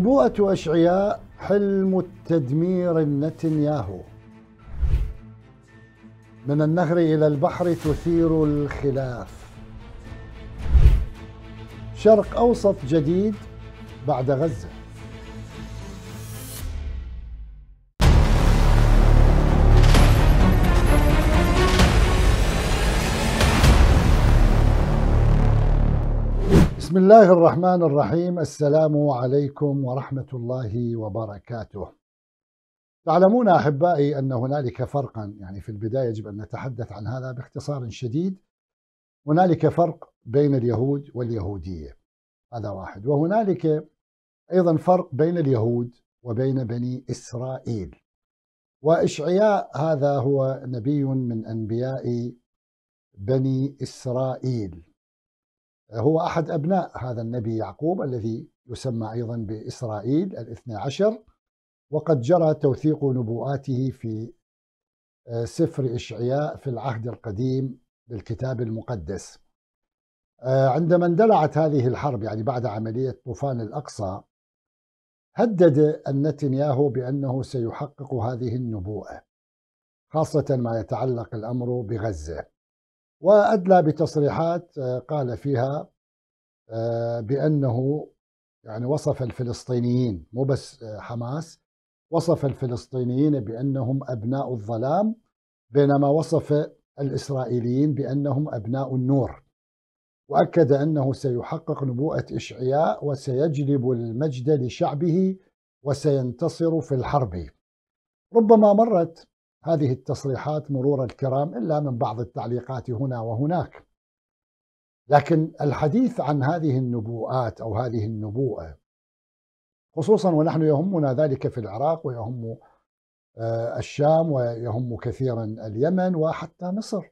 نبوءة أشعياء حلم التدمير النتنياهو من النهر إلى البحر تثير الخلاف شرق أوسط جديد بعد غزة بسم الله الرحمن الرحيم السلام عليكم ورحمة الله وبركاته تعلمون أحبائي أن هنالك فرقا يعني في البداية يجب أن نتحدث عن هذا باختصار شديد هنالك فرق بين اليهود واليهودية هذا واحد وهنالك أيضا فرق بين اليهود وبين بني إسرائيل وإشعياء هذا هو نبي من أنبياء بني إسرائيل هو أحد أبناء هذا النبي يعقوب الذي يسمى أيضا بإسرائيل الاثنى عشر وقد جرى توثيق نبوءاته في آه، سفر إشعياء في العهد القديم بالكتاب المقدس آه، عندما اندلعت هذه الحرب يعني بعد عملية طوفان الأقصى هدد النتنياهو بأنه سيحقق هذه النبوءة خاصة ما يتعلق الأمر بغزة وأدلى بتصريحات آه، قال فيها آه، بأنه يعني وصف الفلسطينيين مو بس آه، حماس وصف الفلسطينيين بأنهم أبناء الظلام بينما وصف الإسرائيليين بأنهم أبناء النور وأكد أنه سيحقق نبوءة إشعياء وسيجلب المجد لشعبه وسينتصر في الحرب ربما مرت هذه التصريحات مرور الكرام إلا من بعض التعليقات هنا وهناك لكن الحديث عن هذه النبوءات أو هذه النبوءة خصوصا ونحن يهمنا ذلك في العراق ويهم آه، الشام ويهم كثيرا اليمن وحتى مصر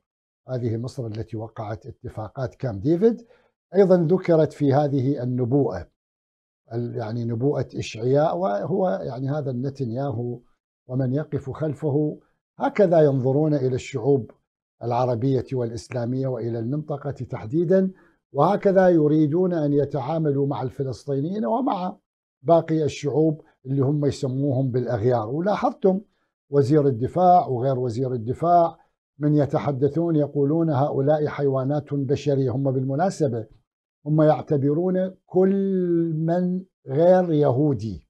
هذه مصر التي وقعت اتفاقات كام ديفيد ايضا ذكرت في هذه النبوءه يعني نبوءه اشعياء وهو يعني هذا النتنياهو ومن يقف خلفه هكذا ينظرون الى الشعوب العربيه والاسلاميه والى المنطقه تحديدا وهكذا يريدون ان يتعاملوا مع الفلسطينيين ومع باقي الشعوب اللي هم يسموهم بالاغيار ولاحظتم وزير الدفاع وغير وزير الدفاع من يتحدثون يقولون هؤلاء حيوانات بشريه هم بالمناسبه هم يعتبرون كل من غير يهودي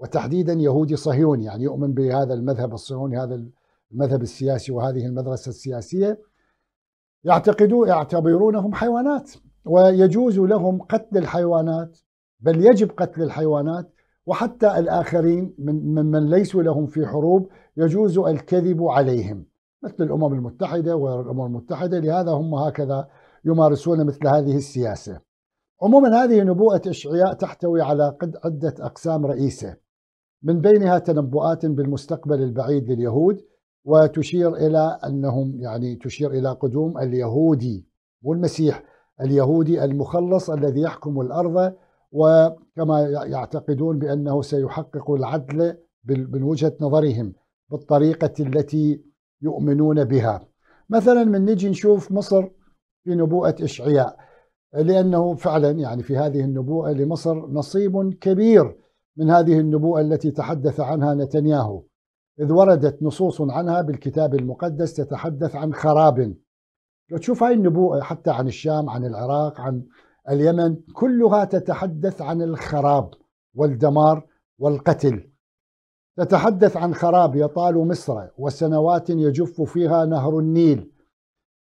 وتحديدا يهودي صهيوني يعني يؤمن بهذا المذهب الصهيوني هذا المذهب السياسي وهذه المدرسة السياسية يعتقدون يعتبرونهم حيوانات ويجوز لهم قتل الحيوانات بل يجب قتل الحيوانات وحتى الآخرين من من ليسوا لهم في حروب يجوز الكذب عليهم مثل الأمم المتحدة والأمم المتحدة لهذا هم هكذا يمارسون مثل هذه السياسة عموما هذه نبوءة إشعياء تحتوي على قد عدة أقسام رئيسة من بينها تنبؤات بالمستقبل البعيد لليهود وتشير إلى أنهم يعني تشير إلى قدوم اليهودي مو المسيح اليهودي المخلص الذي يحكم الأرض وكما يعتقدون بأنه سيحقق العدل من وجهة نظرهم بالطريقة التي يؤمنون بها مثلا من نجي نشوف مصر في نبوءة إشعياء لأنه فعلا يعني في هذه النبوءة لمصر نصيب كبير من هذه النبوءة التي تحدث عنها نتنياهو إذ وردت نصوص عنها بالكتاب المقدس تتحدث عن خراب لو تشوف هاي النبوءة حتى عن الشام عن العراق عن اليمن كلها تتحدث عن الخراب والدمار والقتل تتحدث عن خراب يطال مصر وسنوات يجف فيها نهر النيل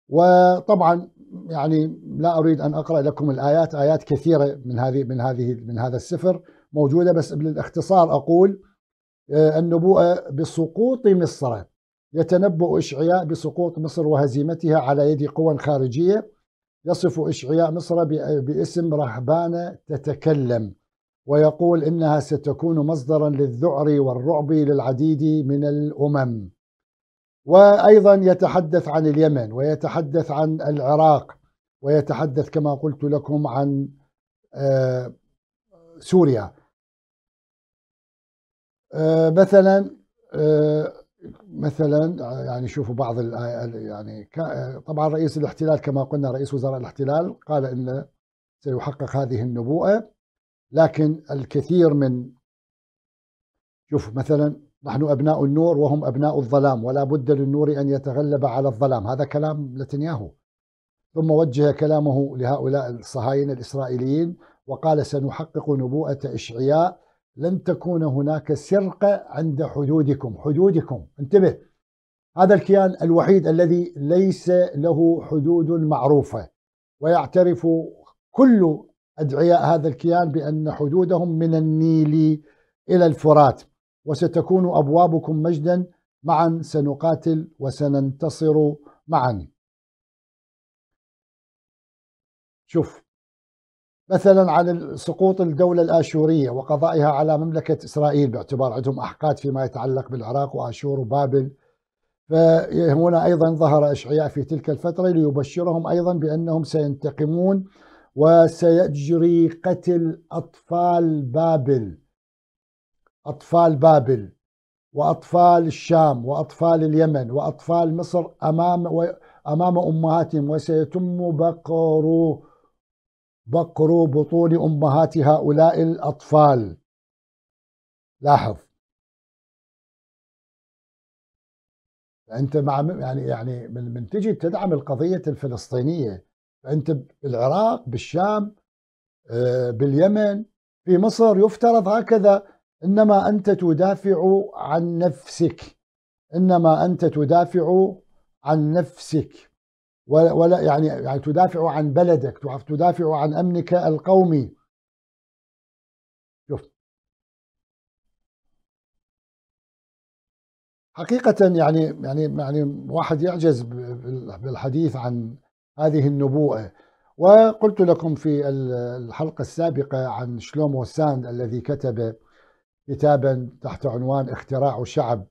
وطبعا يعني لا اريد ان اقرا لكم الايات ايات كثيره من هذه من هذه من هذا السفر موجوده بس بالاختصار اقول آه، النبوءة بسقوط مصر يتنبأ إشعياء بسقوط مصر وهزيمتها على يد قوى خارجية يصف إشعياء مصر باسم رهبانة تتكلم ويقول إنها ستكون مصدرا للذعر والرعب للعديد من الأمم وأيضا يتحدث عن اليمن ويتحدث عن العراق ويتحدث كما قلت لكم عن آه، سوريا آه، مثلا آه، مثلا يعني شوفوا بعض يعني آه، طبعا رئيس الاحتلال كما قلنا رئيس وزراء الاحتلال قال ان سيحقق هذه النبوءه لكن الكثير من شوف مثلا نحن ابناء النور وهم ابناء الظلام ولا بد للنور ان يتغلب على الظلام هذا كلام نتنياهو ثم وجه كلامه لهؤلاء الصهاينه الاسرائيليين وقال سنحقق نبوءه اشعياء لن تكون هناك سرقة عند حدودكم حدودكم انتبه هذا الكيان الوحيد الذي ليس له حدود معروفة ويعترف كل أدعياء هذا الكيان بأن حدودهم من النيل إلى الفرات وستكون أبوابكم مجدا معا سنقاتل وسننتصر معا شوف مثلا عن سقوط الدولة الآشورية وقضائها على مملكة إسرائيل باعتبار عندهم أحقاد فيما يتعلق بالعراق وآشور وبابل فهنا أيضا ظهر أشعياء في تلك الفترة ليبشرهم أيضا بأنهم سينتقمون وسيجري قتل أطفال بابل أطفال بابل وأطفال الشام وأطفال اليمن وأطفال مصر أمام أمام أمهاتهم وسيتم بقرو بكروا بطون أمهات هؤلاء الأطفال لاحظ أنت مع يعني يعني من, من تجي تدعم القضية الفلسطينية فأنت بالعراق بالشام آه، باليمن في مصر يفترض هكذا إنما أنت تدافع عن نفسك إنما أنت تدافع عن نفسك ولا يعني يعني تدافع عن بلدك تدافع عن امنك القومي شوف حقيقة يعني يعني يعني واحد يعجز بالحديث عن هذه النبوءة وقلت لكم في الحلقة السابقة عن شلومو ساند الذي كتب كتابا تحت عنوان اختراع شعب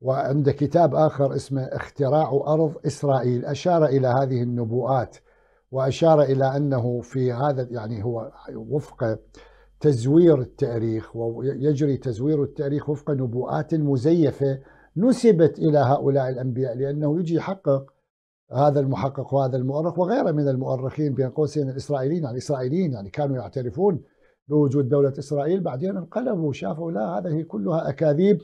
وعند كتاب آخر اسمه اختراع أرض إسرائيل أشار إلى هذه النبوءات وأشار إلى أنه في هذا يعني هو وفق تزوير التاريخ ويجري تزوير التاريخ وفق نبوءات مزيفة نسبت إلى هؤلاء الأنبياء لأنه يجي يحقق هذا المحقق وهذا المؤرخ وغيره من المؤرخين بين قوسين الإسرائيليين يعني الإسرائيليين يعني كانوا يعترفون بوجود دولة إسرائيل بعدين انقلبوا شافوا لا هذه كلها أكاذيب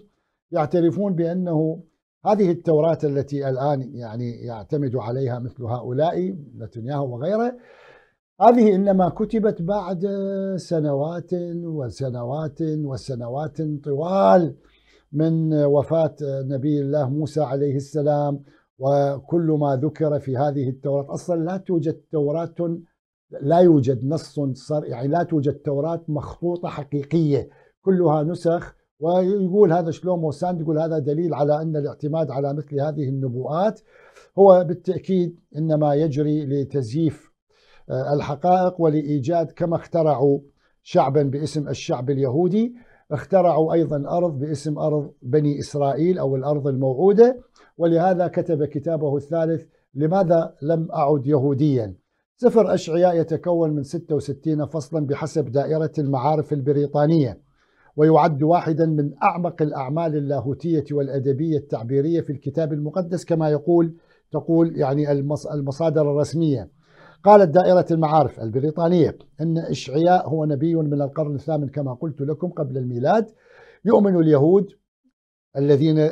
يعترفون بأنه هذه التوراة التي الآن يعني يعتمد عليها مثل هؤلاء نتنياهو وغيره هذه إنما كتبت بعد سنوات وسنوات وسنوات طوال من وفاة نبي الله موسى عليه السلام وكل ما ذكر في هذه التوراة أصلا لا توجد توراة لا يوجد نص صر يعني لا توجد توراة مخطوطة حقيقية كلها نسخ ويقول هذا شلومو ساند يقول هذا دليل على ان الاعتماد على مثل هذه النبوءات هو بالتاكيد انما يجري لتزييف آه، الحقائق ولايجاد كما اخترعوا شعبا باسم الشعب اليهودي اخترعوا ايضا ارض باسم ارض بني اسرائيل او الارض الموعوده ولهذا كتب كتابه الثالث لماذا لم اعد يهوديا؟ سفر اشعياء يتكون من 66 فصلا بحسب دائره المعارف البريطانيه ويعد واحدا من أعمق الأعمال اللاهوتية والأدبية التعبيرية في الكتاب المقدس كما يقول تقول يعني المصادر الرسمية قالت دائرة المعارف البريطانية أن إشعياء هو نبي من القرن الثامن كما قلت لكم قبل الميلاد يؤمن اليهود الذين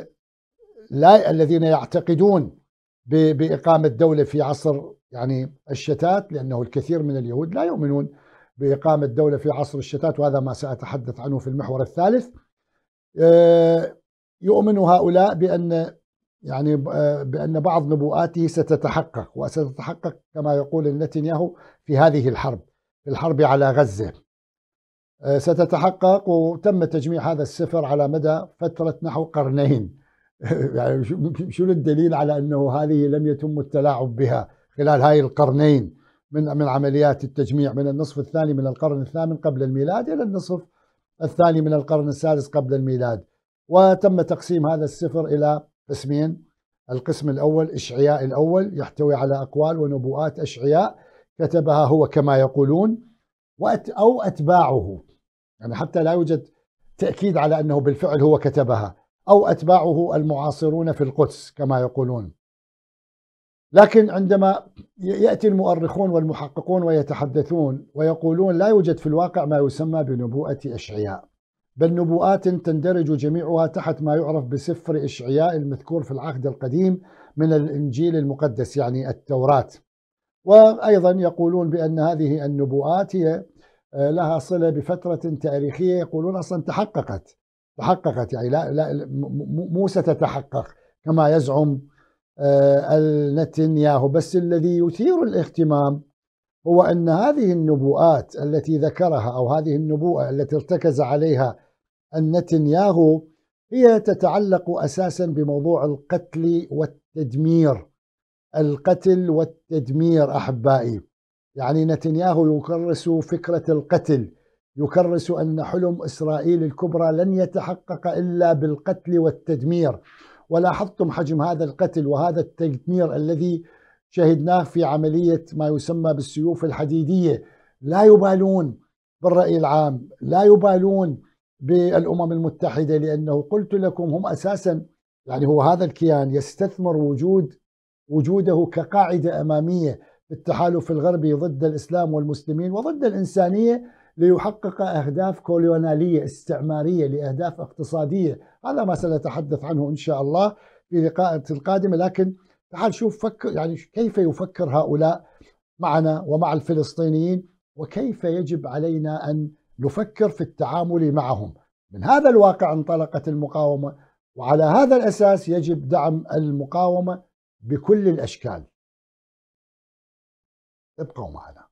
لا الذين يعتقدون بإقامة دولة في عصر يعني الشتات لأنه الكثير من اليهود لا يؤمنون بإقامة دولة في عصر الشتات وهذا ما سأتحدث عنه في المحور الثالث آه، يؤمن هؤلاء بأن يعني آه، بأن بعض نبوءاته ستتحقق وستتحقق كما يقول نتنياهو في هذه الحرب في الحرب على غزة آه، ستتحقق وتم تجميع هذا السفر على مدى فترة نحو قرنين يعني شو الدليل على أنه هذه لم يتم التلاعب بها خلال هاي القرنين من من عمليات التجميع من النصف الثاني من القرن الثامن قبل الميلاد إلى النصف الثاني من القرن السادس قبل الميلاد وتم تقسيم هذا السفر إلى قسمين القسم الأول إشعياء الأول يحتوي على أقوال ونبوءات أشعياء كتبها هو كما يقولون أو أتباعه يعني حتى لا يوجد تأكيد على أنه بالفعل هو كتبها أو أتباعه المعاصرون في القدس كما يقولون لكن عندما ياتي المؤرخون والمحققون ويتحدثون ويقولون لا يوجد في الواقع ما يسمى بنبوءه اشعياء بل نبوءات تندرج جميعها تحت ما يعرف بسفر اشعياء المذكور في العهد القديم من الانجيل المقدس يعني التوراه وايضا يقولون بان هذه النبوءات هي آه، لها صله بفتره تاريخيه يقولون اصلا تحققت تحققت يعني لا, لا موسى تتحقق كما يزعم آه، نتنياهو بس الذي يثير الاهتمام هو أن هذه النبوءات التي ذكرها أو هذه النبوءة التي ارتكز عليها النتنياهو هي تتعلق أساسا بموضوع القتل والتدمير القتل والتدمير أحبائي يعني نتنياهو يكرس فكرة القتل يكرس أن حلم إسرائيل الكبرى لن يتحقق إلا بالقتل والتدمير ولاحظتم حجم هذا القتل وهذا التدمير الذي شهدناه في عملية ما يسمى بالسيوف الحديدية لا يبالون بالرأي العام لا يبالون بالأمم المتحدة لأنه قلت لكم هم أساسا يعني هو هذا الكيان يستثمر وجود وجوده كقاعدة أمامية في التحالف الغربي ضد الإسلام والمسلمين وضد الإنسانية ليحقق أهداف كولونيالية استعمارية لأهداف اقتصادية هذا ما سنتحدث عنه إن شاء الله في لقاءات القادمة لكن تعال شوف فكر يعني كيف يفكر هؤلاء معنا ومع الفلسطينيين وكيف يجب علينا أن نفكر في التعامل معهم من هذا الواقع انطلقت المقاومة وعلى هذا الأساس يجب دعم المقاومة بكل الأشكال ابقوا معنا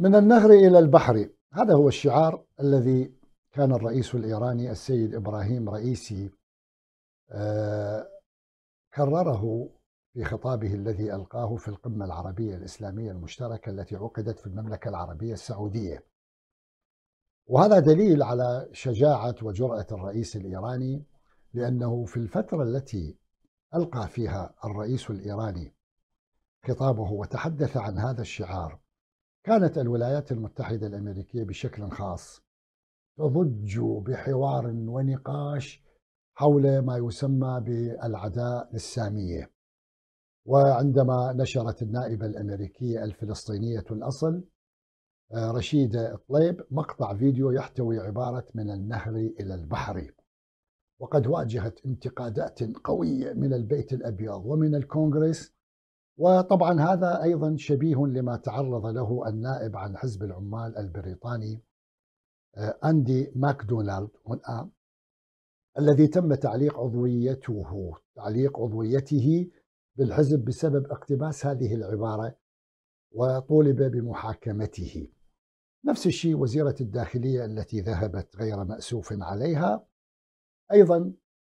من النهر إلى البحر هذا هو الشعار الذي كان الرئيس الإيراني السيد إبراهيم رئيسي آه، كرره في خطابه الذي ألقاه في القمة العربية الإسلامية المشتركة التي عقدت في المملكة العربية السعودية وهذا دليل على شجاعة وجرأة الرئيس الإيراني لأنه في الفترة التي ألقى فيها الرئيس الإيراني خطابه وتحدث عن هذا الشعار كانت الولايات المتحدة الأمريكية بشكل خاص تضج بحوار ونقاش حول ما يسمى بالعداء للسامية وعندما نشرت النائبة الأمريكية الفلسطينية الأصل آه، رشيدة طليب مقطع فيديو يحتوي عبارة من النهر إلى البحر وقد واجهت انتقادات قوية من البيت الأبيض ومن الكونغرس وطبعا هذا أيضا شبيه لما تعرض له النائب عن حزب العمال البريطاني آه، أندي ماكدونالد هنا الذي تم تعليق عضويته تعليق عضويته بالحزب بسبب اقتباس هذه العبارة وطولب بمحاكمته نفس الشيء وزيرة الداخلية التي ذهبت غير مأسوف عليها أيضا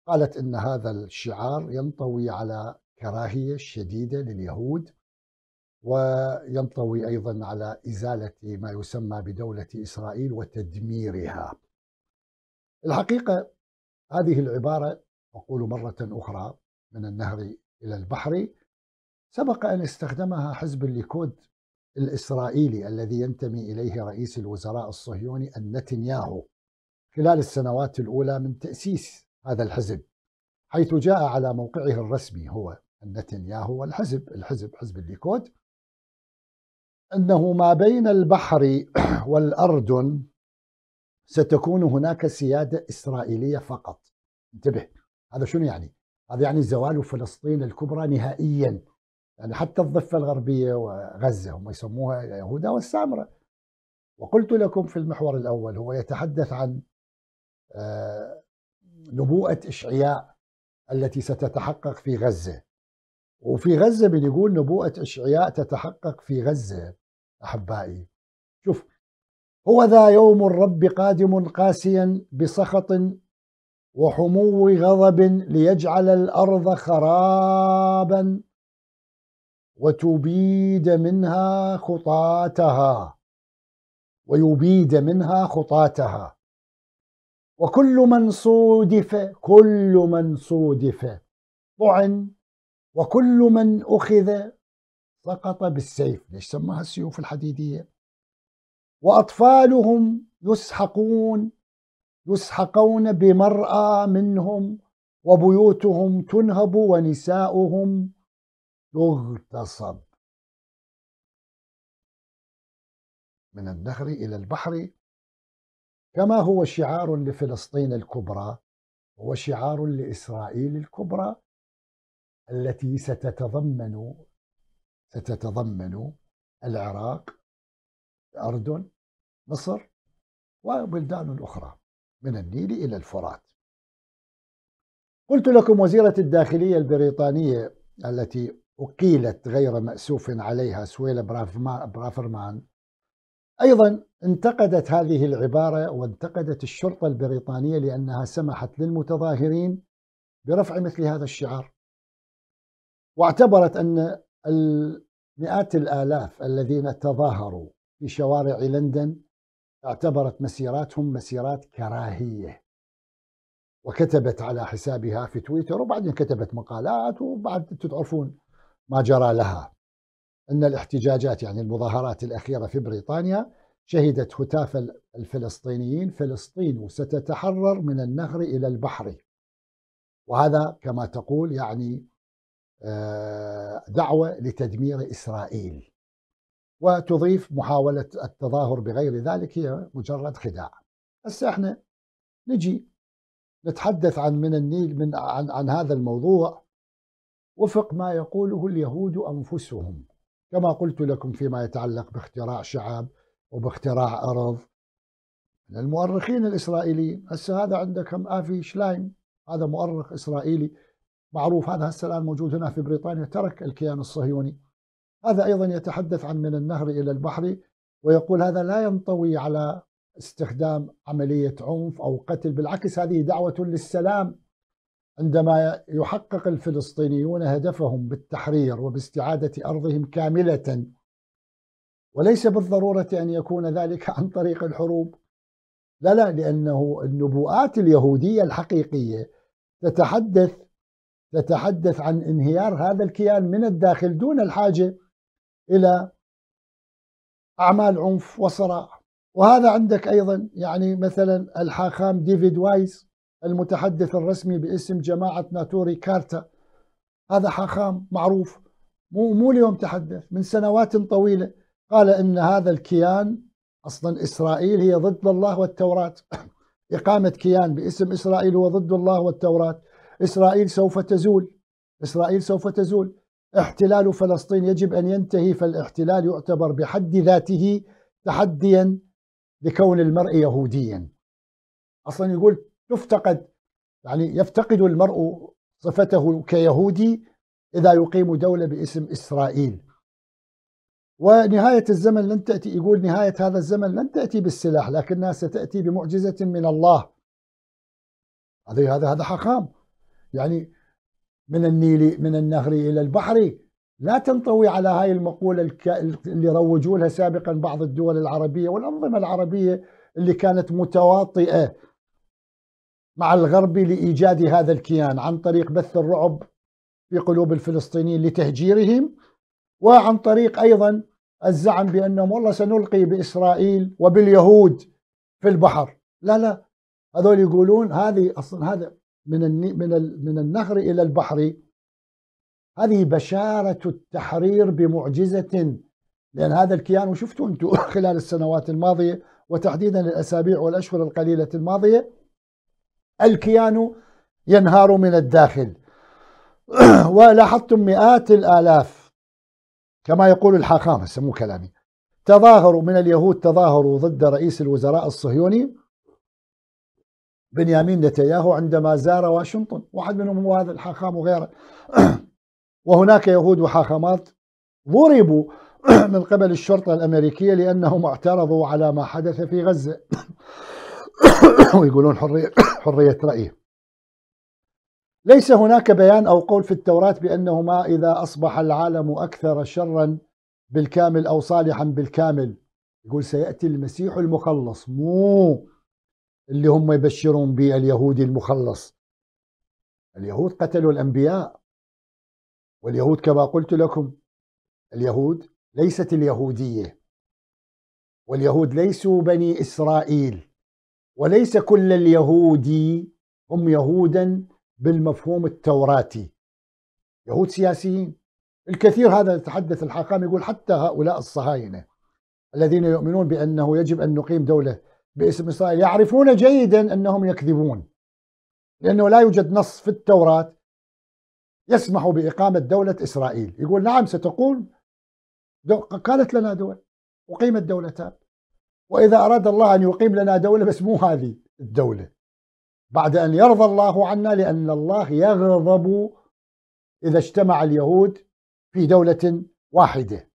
قالت أن هذا الشعار ينطوي على كراهية شديدة لليهود وينطوي أيضا على إزالة ما يسمى بدولة إسرائيل وتدميرها الحقيقة هذه العبارة أقول مرة أخرى من النهر إلى البحر سبق أن استخدمها حزب الليكود الإسرائيلي الذي ينتمي إليه رئيس الوزراء الصهيوني النتنياهو خلال السنوات الأولى من تأسيس هذا الحزب حيث جاء على موقعه الرسمي هو نتنياهو والحزب الحزب حزب الليكود أنه ما بين البحر والأردن ستكون هناك سيادة إسرائيلية فقط انتبه هذا شنو يعني؟ هذا يعني زوال فلسطين الكبرى نهائيا يعني حتى الضفة الغربية وغزة هم يسموها يهودا والسامرة وقلت لكم في المحور الأول هو يتحدث عن آه، نبوءة إشعياء التي ستتحقق في غزة وفي غزة بنقول نبوءة إشعياء تتحقق في غزة أحبائي شوف هو ذا يوم الرب قادم قاسيا بسخط وحمو غضب ليجعل الأرض خرابا وتبيد منها خطاتها ويبيد منها خطاتها وكل من صودف كل من صودف طعن وكل من أخذ سقط بالسيف ليش سماها السيوف الحديدية وأطفالهم يسحقون يسحقون بمرأى منهم وبيوتهم تنهب ونساؤهم تغتصب من النهر إلى البحر كما هو شعار لفلسطين الكبرى هو شعار لإسرائيل الكبرى التي ستتضمن ستتضمن العراق الأردن مصر وبلدان أخرى من النيل إلى الفرات قلت لكم وزيرة الداخلية البريطانية التي أقيلت غير مأسوف عليها سويلا برافرمان أيضا انتقدت هذه العبارة وانتقدت الشرطة البريطانية لأنها سمحت للمتظاهرين برفع مثل هذا الشعار واعتبرت أن مئات الآلاف الذين تظاهروا في شوارع لندن اعتبرت مسيراتهم مسيرات كراهية وكتبت على حسابها في تويتر وبعدين كتبت مقالات وبعد تعرفون ما جرى لها أن الاحتجاجات يعني المظاهرات الأخيرة في بريطانيا شهدت هتاف الفلسطينيين فلسطين ستتحرر من النهر إلى البحر وهذا كما تقول يعني آه، دعوة لتدمير إسرائيل وتضيف محاولة التظاهر بغير ذلك هي مجرد خداع هسه احنا نجي نتحدث عن من النيل من عن, عن هذا الموضوع وفق ما يقوله اليهود أنفسهم كما قلت لكم فيما يتعلق باختراع شعب وباختراع أرض من المؤرخين الإسرائيليين هسه هذا عندك هم آفي شلايم هذا مؤرخ إسرائيلي معروف هذا هسه الآن موجود هنا في بريطانيا ترك الكيان الصهيوني هذا أيضا يتحدث عن من النهر إلى البحر ويقول هذا لا ينطوي على استخدام عملية عنف أو قتل بالعكس هذه دعوة للسلام عندما يحقق الفلسطينيون هدفهم بالتحرير وباستعادة أرضهم كاملة وليس بالضرورة أن يكون ذلك عن طريق الحروب لا لا لأنه النبوءات اليهودية الحقيقية تتحدث تتحدث عن انهيار هذا الكيان من الداخل دون الحاجة إلى أعمال عنف وصراع وهذا عندك أيضا يعني مثلا الحاخام ديفيد وايز المتحدث الرسمي باسم جماعة ناتوري كارتا هذا حاخام معروف مو مو اليوم تحدث من سنوات طويلة قال إن هذا الكيان أصلا إسرائيل هي ضد الله والتوراة إقامة كيان باسم إسرائيل هو ضد الله والتوراة إسرائيل سوف تزول إسرائيل سوف تزول احتلال فلسطين يجب أن ينتهي فالاحتلال يعتبر بحد ذاته تحديا لكون المرء يهوديا أصلا يقول تفتقد يعني يفتقد المرء صفته كيهودي إذا يقيم دولة باسم إسرائيل ونهاية الزمن لن تأتي يقول نهاية هذا الزمن لن تأتي بالسلاح لكنها ستأتي بمعجزة من الله هذا هذا هذا حقام يعني من النيل من النهر الى البحر لا تنطوي على هاي المقولة اللي روجوا لها سابقا بعض الدول العربية والأنظمة العربية اللي كانت متواطئة مع الغرب لإيجاد هذا الكيان عن طريق بث الرعب في قلوب الفلسطينيين لتهجيرهم وعن طريق أيضا الزعم بأنهم والله سنلقي بإسرائيل وباليهود في البحر لا لا هذول يقولون هذه أصلا هذا من من من النهر الى البحر هذه بشاره التحرير بمعجزه لان هذا الكيان وشفتوا انتم خلال السنوات الماضيه وتحديدا الاسابيع والاشهر القليله الماضيه الكيان ينهار من الداخل ولاحظتم مئات الالاف كما يقول الحاخام هسه مو كلامي تظاهروا من اليهود تظاهروا ضد رئيس الوزراء الصهيوني بنيامين نتنياهو عندما زار واشنطن واحد منهم هو هذا الحاخام وغيره وهناك يهود وحاخامات ضربوا من قبل الشرطة الأمريكية لأنهم اعترضوا على ما حدث في غزة ويقولون حرية, حرية رأي ليس هناك بيان أو قول في التوراة بأنهما إذا أصبح العالم أكثر شرا بالكامل أو صالحا بالكامل يقول سيأتي المسيح المخلص مو اللي هم يبشرون باليهودي المخلص اليهود قتلوا الأنبياء واليهود كما قلت لكم اليهود ليست اليهودية واليهود ليسوا بني إسرائيل وليس كل اليهودي هم يهودا بالمفهوم التوراتي يهود سياسيين الكثير هذا يتحدث الحاكم يقول حتى هؤلاء الصهاينة الذين يؤمنون بأنه يجب أن نقيم دولة باسم إسرائيل يعرفون جيدا أنهم يكذبون لأنه لا يوجد نص في التوراة يسمح بإقامة دولة إسرائيل يقول نعم ستقول قالت لنا دول أقيمت دولتان وإذا أراد الله أن يقيم لنا دولة بس مو هذه الدولة بعد أن يرضى الله عنا لأن الله يغضب إذا اجتمع اليهود في دولة واحدة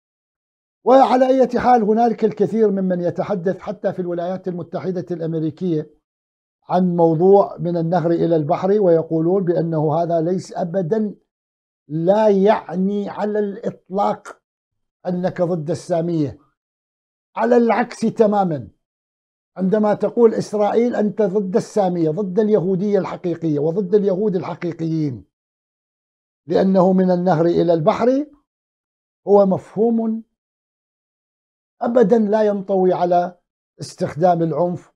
وعلى أي حال هنالك الكثير ممن يتحدث حتى في الولايات المتحدة الأمريكية عن موضوع من النهر إلى البحر ويقولون بأنه هذا ليس أبدا لا يعني على الإطلاق أنك ضد السامية على العكس تماما عندما تقول إسرائيل أنت ضد السامية ضد اليهودية الحقيقية وضد اليهود الحقيقيين لأنه من النهر إلى البحر هو مفهوم أبدا لا ينطوي على استخدام العنف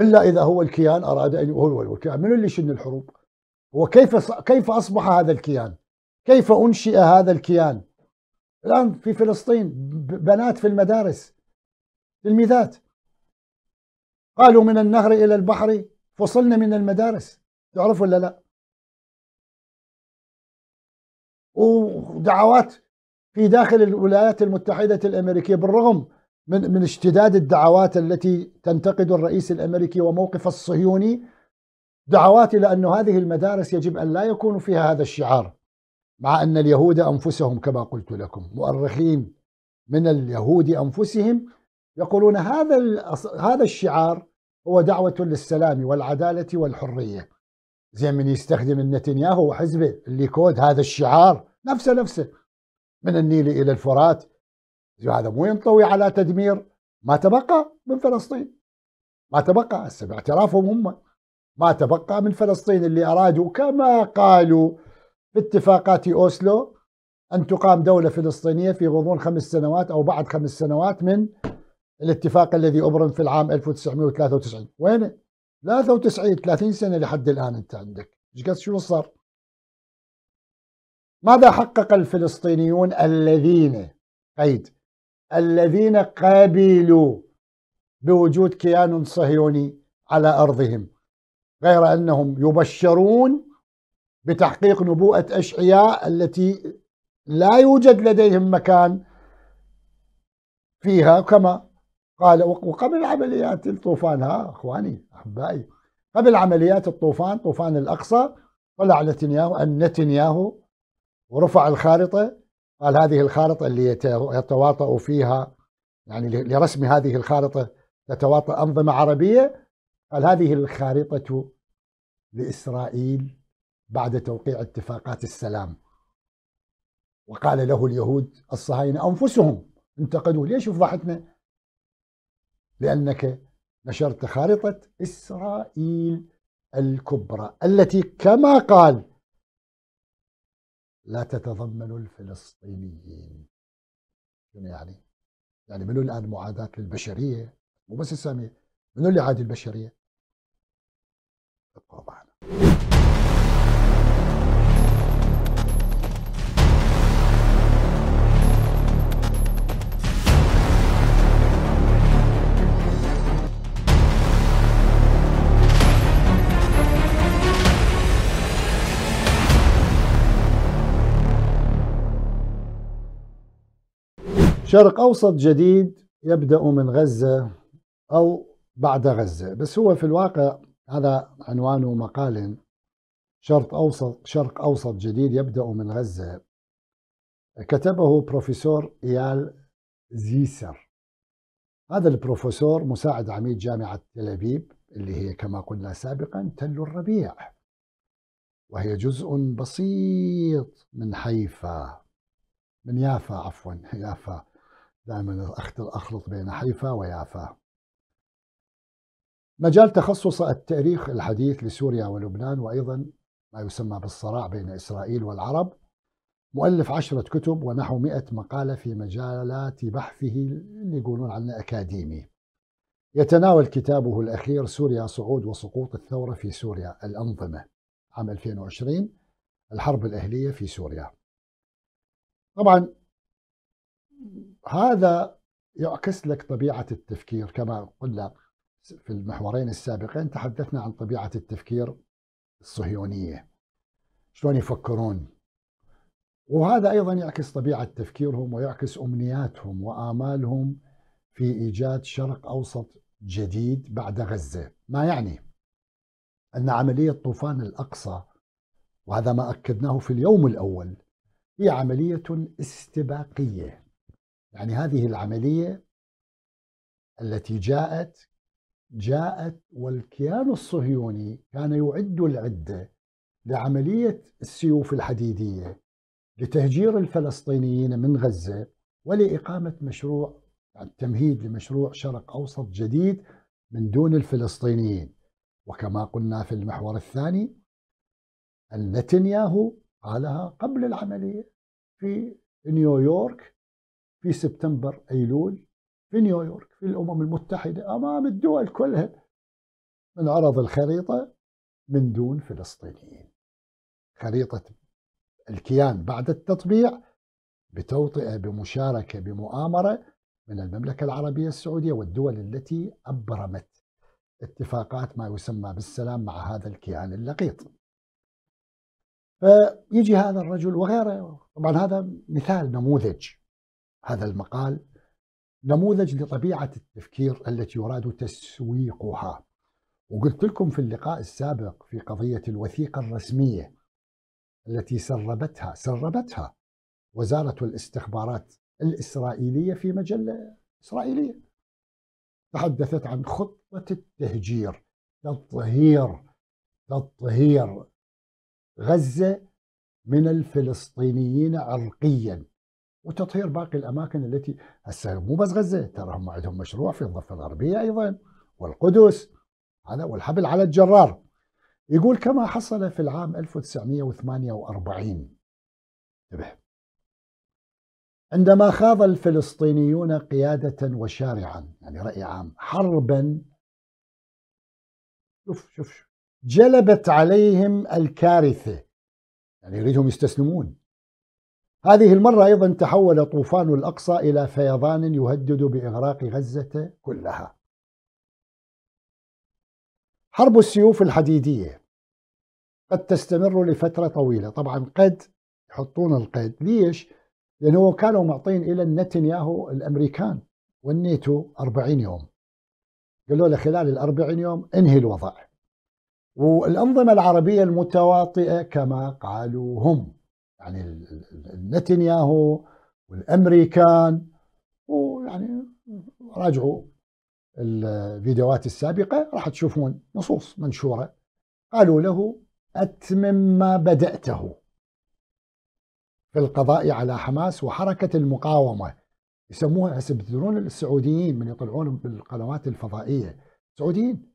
إلا إذا هو الكيان أراد أن هو الكيان من اللي شن الحروب وكيف كيف أصبح هذا الكيان كيف أنشئ هذا الكيان الآن في فلسطين بنات في المدارس تلميذات قالوا من النهر إلى البحر فصلنا من المدارس تعرفوا ولا لا ودعوات في داخل الولايات المتحدة الأمريكية بالرغم من من اشتداد الدعوات التي تنتقد الرئيس الأمريكي وموقف الصهيوني دعوات إلى انه هذه المدارس يجب أن لا يكون فيها هذا الشعار مع أن اليهود أنفسهم كما قلت لكم مؤرخين من اليهود أنفسهم يقولون هذا هذا الشعار هو دعوة للسلام والعدالة والحرية زي من يستخدم النتنياهو وحزبه الليكود هذا الشعار نفسه نفسه من النيل إلى الفرات هذا مو ينطوي على تدمير ما تبقى من فلسطين ما تبقى هسه باعترافهم هم ما تبقى من فلسطين اللي أرادوا كما قالوا باتفاقات أوسلو أن تقام دولة فلسطينية في غضون خمس سنوات أو بعد خمس سنوات من الاتفاق الذي أبرم في العام 1993 وين؟ 93 30 سنة لحد الآن أنت عندك ايش قد شو صار؟ ماذا حقق الفلسطينيون الذين قيد الذين قابلوا بوجود كيان صهيوني على أرضهم غير أنهم يبشرون بتحقيق نبوءة أشعياء التي لا يوجد لديهم مكان فيها كما قال وقبل عمليات الطوفان ها اخواني احبائي قبل عمليات الطوفان طوفان الاقصى طلع نتنياهو ان نتنياهو ورفع الخارطة قال هذه الخارطة اللي يتواطأ فيها يعني لرسم هذه الخارطة تتواطأ أنظمة عربية قال هذه الخارطة لإسرائيل بعد توقيع اتفاقات السلام وقال له اليهود الصهاينة أنفسهم انتقدوا ليش فضحتنا لأنك نشرت خارطة إسرائيل الكبرى التي كما قال لا تتضمن الفلسطينيين شنو يعني؟ يعني منو الان معاداه للبشريه؟ مو بس الساميه منو اللي عادي البشريه؟ ابقوا معنا شرق أوسط جديد يبدأ من غزة أو بعد غزة بس هو في الواقع هذا عنوانه مقال شرق أوسط شرق أوسط جديد يبدأ من غزة كتبه بروفيسور إيال زيسر هذا البروفيسور مساعد عميد جامعة تل أبيب اللي هي كما قلنا سابقا تل الربيع وهي جزء بسيط من حيفا من يافا عفوا يافا دائما أخلط بين حيفا ويافا مجال تخصص التاريخ الحديث لسوريا ولبنان وأيضا ما يسمى بالصراع بين إسرائيل والعرب مؤلف عشرة كتب ونحو مئة مقالة في مجالات بحثه اللي يقولون عنه أكاديمي يتناول كتابه الأخير سوريا صعود وسقوط الثورة في سوريا الأنظمة عام 2020 الحرب الأهلية في سوريا طبعا هذا يعكس لك طبيعة التفكير كما قلنا في المحورين السابقين تحدثنا عن طبيعة التفكير الصهيونية شلون يفكرون وهذا أيضا يعكس طبيعة تفكيرهم ويعكس أمنياتهم وآمالهم في إيجاد شرق أوسط جديد بعد غزة ما يعني أن عملية طوفان الأقصى وهذا ما أكدناه في اليوم الأول هي عملية استباقية يعني هذه العملية التي جاءت جاءت والكيان الصهيوني كان يعد العدة لعملية السيوف الحديدية لتهجير الفلسطينيين من غزة ولإقامة مشروع يعني التمهيد لمشروع شرق أوسط جديد من دون الفلسطينيين وكما قلنا في المحور الثاني أن نتنياهو قالها قبل العملية في نيويورك في سبتمبر أيلول في نيويورك في الأمم المتحدة أمام الدول كلها من عرض الخريطة من دون فلسطينيين خريطة الكيان بعد التطبيع بتوطئة بمشاركة بمؤامرة من المملكة العربية السعودية والدول التي أبرمت اتفاقات ما يسمى بالسلام مع هذا الكيان اللقيط فيجي هذا الرجل وغيره طبعا هذا مثال نموذج هذا المقال نموذج لطبيعة التفكير التي يراد تسويقها وقلت لكم في اللقاء السابق في قضية الوثيقة الرسمية التي سربتها سربتها وزارة الاستخبارات الإسرائيلية في مجلة إسرائيلية تحدثت عن خطة التهجير تطهير تطهير غزة من الفلسطينيين عرقيا وتطهير باقي الاماكن التي هسه مو بس غزه ترى هم عندهم مشروع في الضفه الغربيه ايضا والقدس هذا والحبل على الجرار يقول كما حصل في العام 1948 انتبه عندما خاض الفلسطينيون قيادة وشارعا يعني رأي عام حربا شوف شوف جلبت عليهم الكارثة يعني يريدهم يستسلمون هذه المرة أيضا تحول طوفان الأقصى إلى فيضان يهدد بإغراق غزة كلها حرب السيوف الحديدية قد تستمر لفترة طويلة طبعا قد يحطون القيد ليش؟ لأنه كانوا معطين إلى نتنياهو الأمريكان والنيتو 40 يوم قالوا له خلال الأربعين يوم انهي الوضع والأنظمة العربية المتواطئة كما قالوا هم يعني نتنياهو والامريكان ويعني راجعوا الفيديوهات السابقه راح تشوفون نصوص منشوره قالوا له اتمم ما بداته في القضاء على حماس وحركه المقاومه يسموها هسه تدرون السعوديين من يطلعون بالقنوات الفضائيه سعوديين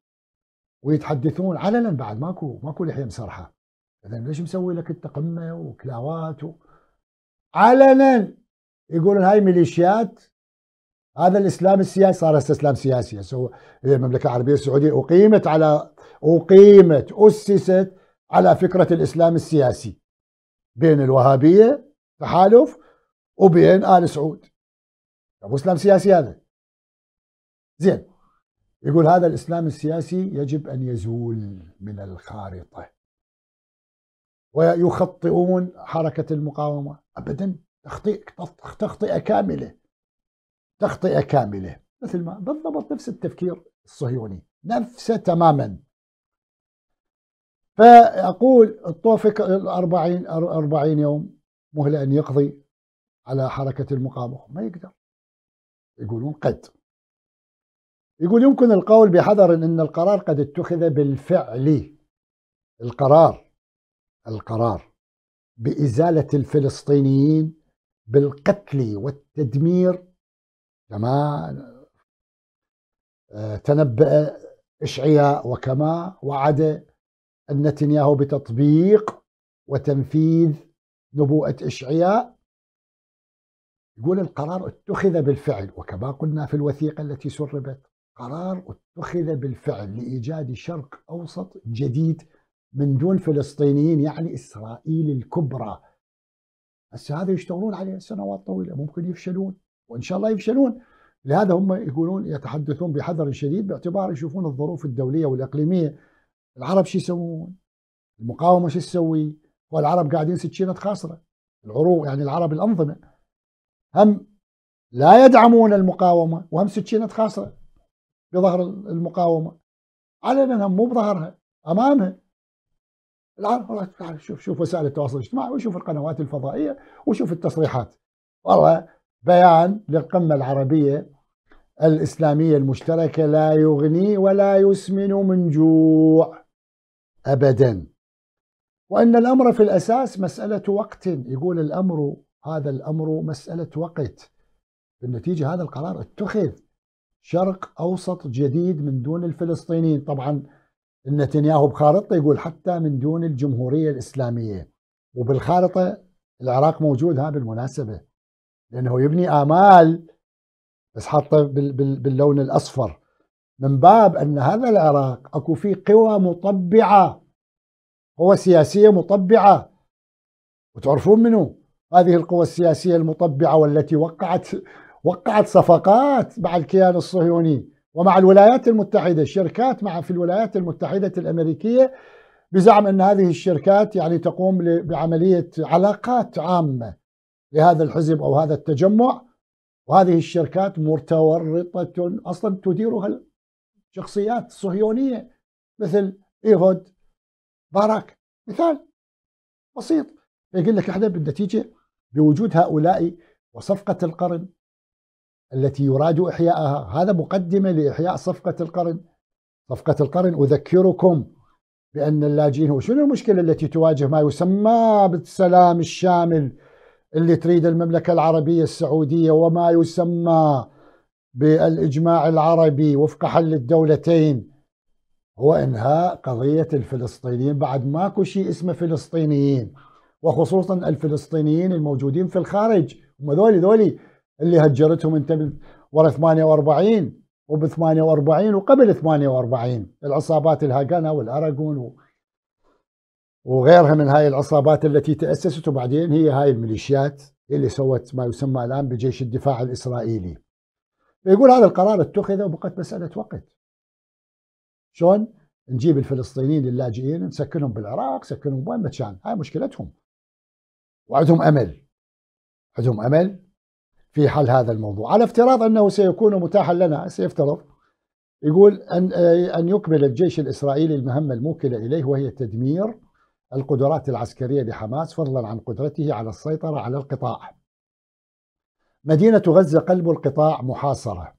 ويتحدثون علنا بعد ماكو ماكو لحيه مسرحه اذا ليش مسوي لك انت قمه وكلاوات و... علنا يقولون هاي ميليشيات هذا الاسلام السياسي صار استسلام سياسي سو المملكه العربيه السعوديه اقيمت على اقيمت اسست على فكره الاسلام السياسي بين الوهابيه تحالف وبين ال سعود ابو اسلام سياسي هذا زين يقول هذا الاسلام السياسي يجب ان يزول من الخارطه ويخطئون حركة المقاومة أبدا تخطئة كاملة تخطئة كاملة مثل ما بالضبط نفس التفكير الصهيوني نفسه تماما فأقول الطوفك الأربعين أربعين يوم مهلة أن يقضي على حركة المقاومة ما يقدر يقولون قد يقول يمكن القول بحذر إن القرار قد اتخذ بالفعل القرار القرار بإزالة الفلسطينيين بالقتل والتدمير كما آه، تنبأ إشعياء وكما وعد نتنياهو بتطبيق وتنفيذ نبوءة إشعياء يقول القرار اتخذ بالفعل وكما قلنا في الوثيقة التي سربت قرار اتخذ بالفعل لإيجاد شرق أوسط جديد من دون فلسطينيين يعني اسرائيل الكبرى هسه هذا يشتغلون عليه سنوات طويله ممكن يفشلون وان شاء الله يفشلون لهذا هم يقولون يتحدثون بحذر شديد باعتبار يشوفون الظروف الدوليه والاقليميه العرب شو يسوون؟ المقاومه شو تسوي؟ والعرب قاعدين سكينه خاصره العروق يعني العرب الانظمه هم لا يدعمون المقاومه وهم سكينه خاصره بظهر المقاومه انهم مو بظهرها امامها العرب تعال شوف شوف وسائل التواصل الاجتماعي وشوف القنوات الفضائيه وشوف التصريحات والله بيان للقمه العربيه الاسلاميه المشتركه لا يغني ولا يسمن من جوع ابدا وان الامر في الاساس مساله وقت يقول الامر هذا الامر مساله وقت بالنتيجه هذا القرار اتخذ شرق اوسط جديد من دون الفلسطينيين طبعا نتنياهو بخارطته يقول حتى من دون الجمهوريه الاسلاميه وبالخارطه العراق موجود ها بالمناسبه لانه يبني امال بس حاطه باللون الاصفر من باب ان هذا العراق اكو فيه قوى مطبعه قوى سياسيه مطبعه وتعرفون منو هذه القوى السياسيه المطبعه والتي وقعت وقعت صفقات مع الكيان الصهيوني ومع الولايات المتحدة الشركات مع في الولايات المتحدة الأمريكية بزعم أن هذه الشركات يعني تقوم بعملية علاقات عامة لهذا الحزب أو هذا التجمع وهذه الشركات متورطة أصلا تديرها شخصيات صهيونية مثل إيهود باراك مثال بسيط يقول لك احنا بالنتيجة بوجود هؤلاء وصفقة القرن التي يراد إحياءها هذا مقدمة لإحياء صفقة القرن صفقة القرن أذكركم بأن اللاجئين هو شنو المشكلة التي تواجه ما يسمى بالسلام الشامل اللي تريد المملكة العربية السعودية وما يسمى بالإجماع العربي وفق حل الدولتين هو إنهاء قضية الفلسطينيين بعد ماكو شيء اسمه فلسطينيين وخصوصا الفلسطينيين الموجودين في الخارج هم ذولي ذولي اللي هجرتهم انت ورا 48 وب 48 وقبل 48 العصابات الهاجانا والاراغون وغيرها من هاي العصابات التي تأسست وبعدين هي هاي الميليشيات اللي سوت ما يسمى الآن بجيش الدفاع الإسرائيلي يقول هذا القرار اتخذ وبقت مسألة وقت شلون نجيب الفلسطينيين اللاجئين نسكنهم بالعراق سكنهم وين ما كان هاي مشكلتهم وعندهم أمل عندهم أمل في حل هذا الموضوع على افتراض أنه سيكون متاحا لنا سيفترض يقول أن أن يكمل الجيش الإسرائيلي المهمة الموكلة إليه وهي تدمير القدرات العسكرية لحماس فضلا عن قدرته على السيطرة على القطاع مدينة غزة قلب القطاع محاصرة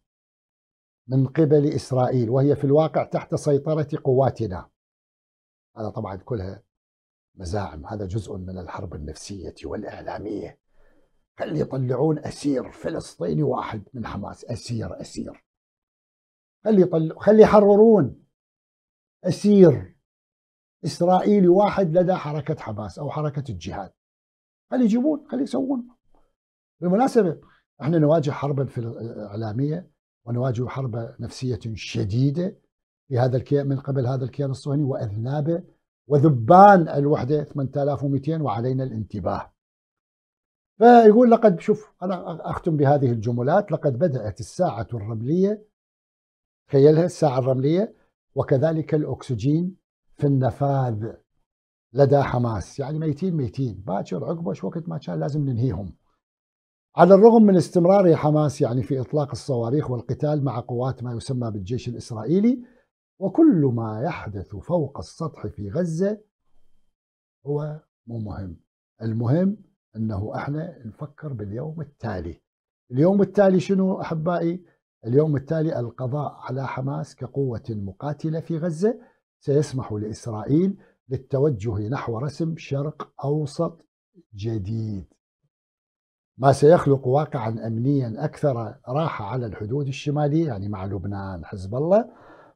من قبل إسرائيل وهي في الواقع تحت سيطرة قواتنا هذا طبعا كلها مزاعم هذا جزء من الحرب النفسية والإعلامية هل يطلعون اسير فلسطيني واحد من حماس اسير اسير خلي يطلع خلي يحررون اسير اسرائيلي واحد لدى حركه حماس او حركه الجهاد خلي يجيبون خلي يسوون بالمناسبه احنا نواجه حربا اعلاميه ونواجه حربا نفسيه شديده في هذا الكيان من قبل هذا الكيان الصهيوني واذنابه وذبان الوحده 8200 وعلينا الانتباه فيقول لقد شوف أنا أختم بهذه الجملات لقد بدأت الساعة الرملية تخيلها الساعة الرملية وكذلك الأكسجين في النفاذ لدى حماس يعني ميتين ميتين باكر عقبه وقت ما كان لازم ننهيهم على الرغم من استمرار حماس يعني في إطلاق الصواريخ والقتال مع قوات ما يسمى بالجيش الإسرائيلي وكل ما يحدث فوق السطح في غزة هو مو مهم المهم انه احنا نفكر باليوم التالي. اليوم التالي شنو احبائي؟ اليوم التالي القضاء على حماس كقوه مقاتله في غزه سيسمح لاسرائيل للتوجه نحو رسم شرق اوسط جديد. ما سيخلق واقعا امنيا اكثر راحه على الحدود الشماليه يعني مع لبنان حزب الله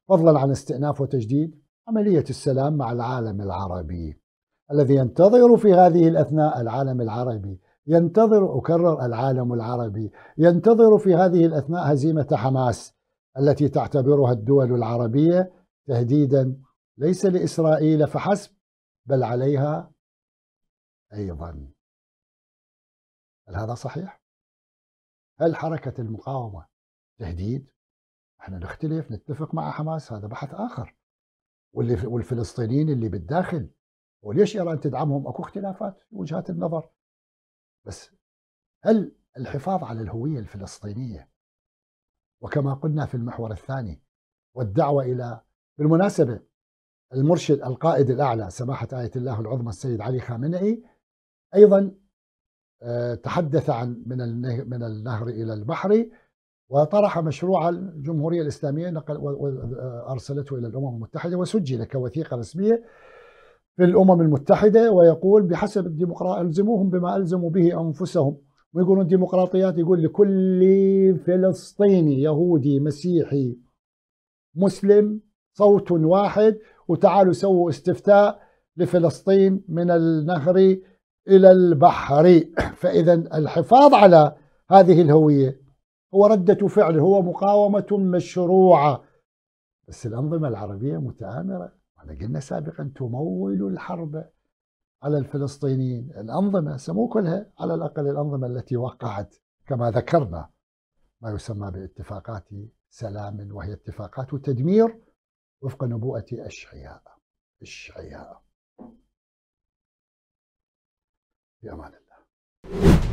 فضلا عن استئناف وتجديد عمليه السلام مع العالم العربي. الذي ينتظر في هذه الأثناء العالم العربي ينتظر أكرر العالم العربي ينتظر في هذه الأثناء هزيمة حماس التي تعتبرها الدول العربية تهديدا ليس لإسرائيل فحسب بل عليها أيضا هل هذا صحيح؟ هل حركة المقاومة تهديد؟ احنا نختلف نتفق مع حماس هذا بحث آخر والفلسطينيين اللي بالداخل وليش إيران تدعمهم أكو اختلافات في وجهات النظر بس هل الحفاظ على الهوية الفلسطينية وكما قلنا في المحور الثاني والدعوة إلى بالمناسبة المرشد القائد الأعلى سماحة آية الله العظمى السيد علي خامنئي أيضا آه، تحدث عن من من النهر إلى البحر وطرح مشروع الجمهورية الإسلامية وأرسلته آه، إلى الأمم المتحدة وسجل كوثيقة رسمية في الأمم المتحدة ويقول بحسب الديمقراطية ألزموهم بما ألزموا به أنفسهم ويقولون ديمقراطيات يقول لكل فلسطيني يهودي مسيحي مسلم صوت واحد وتعالوا سووا استفتاء لفلسطين من النهر إلى البحر فإذا الحفاظ على هذه الهوية هو ردة فعل هو مقاومة مشروعة بس الأنظمة العربية متآمرة احنا يعني قلنا سابقا تمول الحرب على الفلسطينيين الأنظمة سمو كلها على الأقل الأنظمة التي وقعت كما ذكرنا ما يسمى باتفاقات سلام وهي اتفاقات تدمير وفق نبوءة أشعياء أشعياء بأمان الله